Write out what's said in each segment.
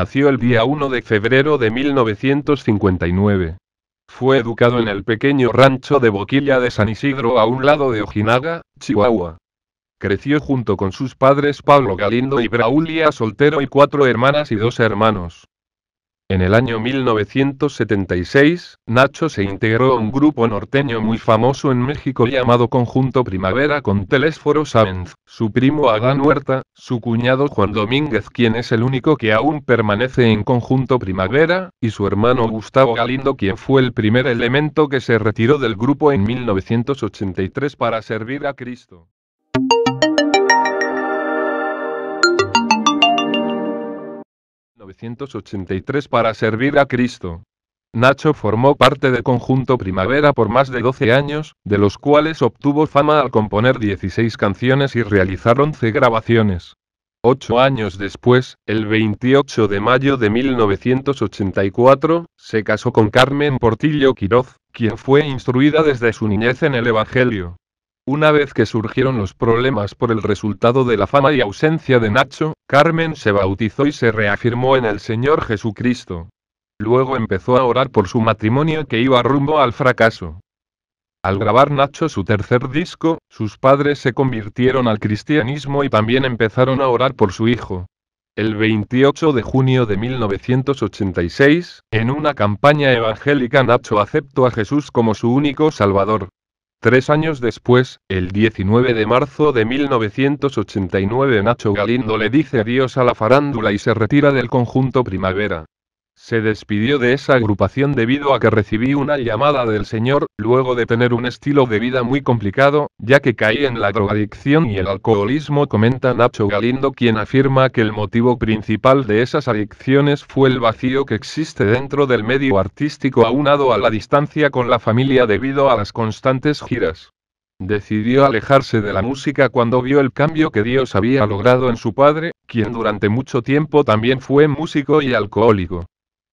nació el día 1 de febrero de 1959. Fue educado en el pequeño rancho de Boquilla de San Isidro a un lado de Ojinaga, Chihuahua. Creció junto con sus padres Pablo Galindo y Braulia Soltero y cuatro hermanas y dos hermanos. En el año 1976, Nacho se integró a un grupo norteño muy famoso en México llamado Conjunto Primavera con Telésforo Sáenz, su primo Adán Huerta, su cuñado Juan Domínguez quien es el único que aún permanece en Conjunto Primavera, y su hermano Gustavo Galindo quien fue el primer elemento que se retiró del grupo en 1983 para servir a Cristo. 1983 para servir a Cristo. Nacho formó parte del conjunto Primavera por más de 12 años, de los cuales obtuvo fama al componer 16 canciones y realizar 11 grabaciones. Ocho años después, el 28 de mayo de 1984, se casó con Carmen Portillo Quiroz, quien fue instruida desde su niñez en el Evangelio. Una vez que surgieron los problemas por el resultado de la fama y ausencia de Nacho, Carmen se bautizó y se reafirmó en el Señor Jesucristo. Luego empezó a orar por su matrimonio que iba rumbo al fracaso. Al grabar Nacho su tercer disco, sus padres se convirtieron al cristianismo y también empezaron a orar por su hijo. El 28 de junio de 1986, en una campaña evangélica Nacho aceptó a Jesús como su único Salvador. Tres años después, el 19 de marzo de 1989 Nacho Galindo le dice adiós a la farándula y se retira del conjunto Primavera. Se despidió de esa agrupación debido a que recibí una llamada del señor, luego de tener un estilo de vida muy complicado, ya que caí en la drogadicción y el alcoholismo, comenta Nacho Galindo, quien afirma que el motivo principal de esas adicciones fue el vacío que existe dentro del medio artístico aunado a la distancia con la familia debido a las constantes giras. Decidió alejarse de la música cuando vio el cambio que Dios había logrado en su padre, quien durante mucho tiempo también fue músico y alcohólico.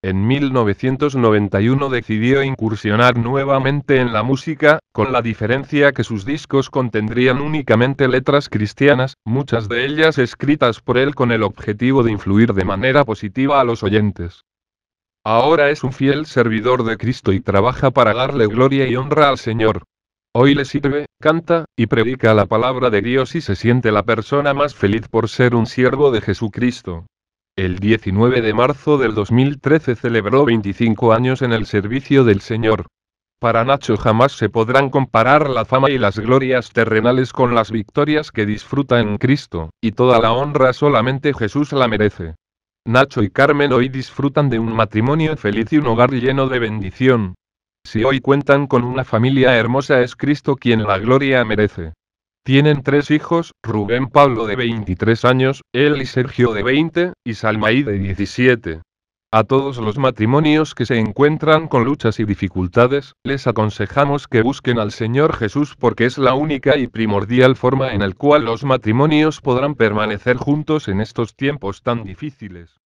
En 1991 decidió incursionar nuevamente en la música, con la diferencia que sus discos contendrían únicamente letras cristianas, muchas de ellas escritas por él con el objetivo de influir de manera positiva a los oyentes. Ahora es un fiel servidor de Cristo y trabaja para darle gloria y honra al Señor. Hoy le sirve, canta, y predica la palabra de Dios y se siente la persona más feliz por ser un siervo de Jesucristo. El 19 de marzo del 2013 celebró 25 años en el servicio del Señor. Para Nacho jamás se podrán comparar la fama y las glorias terrenales con las victorias que disfruta en Cristo, y toda la honra solamente Jesús la merece. Nacho y Carmen hoy disfrutan de un matrimonio feliz y un hogar lleno de bendición. Si hoy cuentan con una familia hermosa es Cristo quien la gloria merece. Tienen tres hijos, Rubén Pablo de 23 años, él y Sergio de 20, y Salmaí de 17. A todos los matrimonios que se encuentran con luchas y dificultades, les aconsejamos que busquen al Señor Jesús porque es la única y primordial forma en la cual los matrimonios podrán permanecer juntos en estos tiempos tan difíciles.